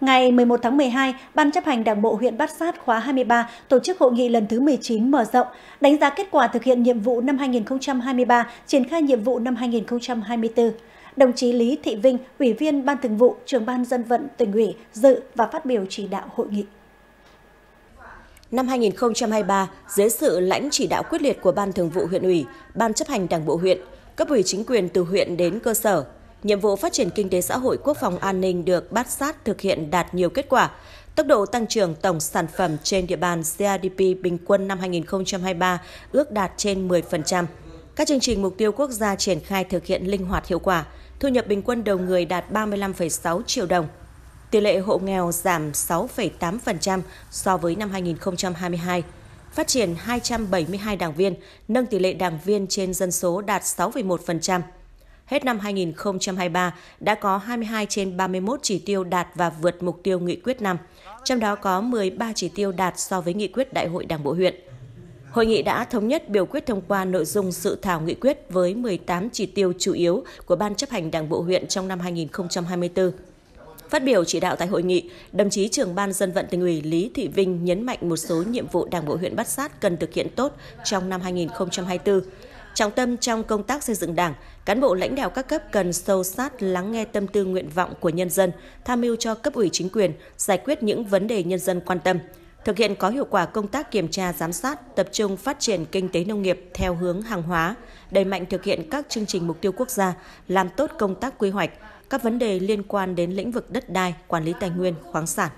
Ngày 11 tháng 12, Ban chấp hành Đảng bộ huyện Bát Sát khóa 23 tổ chức hội nghị lần thứ 19 mở rộng, đánh giá kết quả thực hiện nhiệm vụ năm 2023, triển khai nhiệm vụ năm 2024. Đồng chí Lý Thị Vinh, Ủy viên Ban Thường vụ, Trưởng ban Dân vận tỉnh ủy dự và phát biểu chỉ đạo hội nghị. Năm 2023, dưới sự lãnh chỉ đạo quyết liệt của Ban Thường vụ huyện ủy, Ban chấp hành Đảng bộ huyện, cấp ủy chính quyền từ huyện đến cơ sở, nhiệm vụ phát triển kinh tế xã hội quốc phòng an ninh được bát sát thực hiện đạt nhiều kết quả. Tốc độ tăng trưởng tổng sản phẩm trên địa bàn GDP bình quân năm 2023 ước đạt trên 10%. Các chương trình mục tiêu quốc gia triển khai thực hiện linh hoạt hiệu quả, thu nhập bình quân đầu người đạt 35,6 triệu đồng. Tỷ lệ hộ nghèo giảm 6,8% so với năm 2022 phát triển 272 đảng viên, nâng tỷ lệ đảng viên trên dân số đạt 6,1% hết năm 2023 đã có 22 trên 31 chỉ tiêu đạt và vượt mục tiêu nghị quyết năm, trong đó có 13 chỉ tiêu đạt so với nghị quyết Đại hội Đảng bộ huyện. Hội nghị đã thống nhất biểu quyết thông qua nội dung dự thảo nghị quyết với 18 chỉ tiêu chủ yếu của Ban chấp hành Đảng bộ huyện trong năm 2024. Phát biểu chỉ đạo tại hội nghị, đồng chí trưởng ban dân vận tỉnh ủy Lý Thị Vinh nhấn mạnh một số nhiệm vụ Đảng bộ huyện Bát Sát cần thực hiện tốt trong năm 2024. Trọng tâm trong công tác xây dựng Đảng, cán bộ lãnh đạo các cấp cần sâu sát lắng nghe tâm tư nguyện vọng của nhân dân, tham mưu cho cấp ủy chính quyền giải quyết những vấn đề nhân dân quan tâm thực hiện có hiệu quả công tác kiểm tra giám sát, tập trung phát triển kinh tế nông nghiệp theo hướng hàng hóa, đẩy mạnh thực hiện các chương trình mục tiêu quốc gia, làm tốt công tác quy hoạch, các vấn đề liên quan đến lĩnh vực đất đai, quản lý tài nguyên, khoáng sản.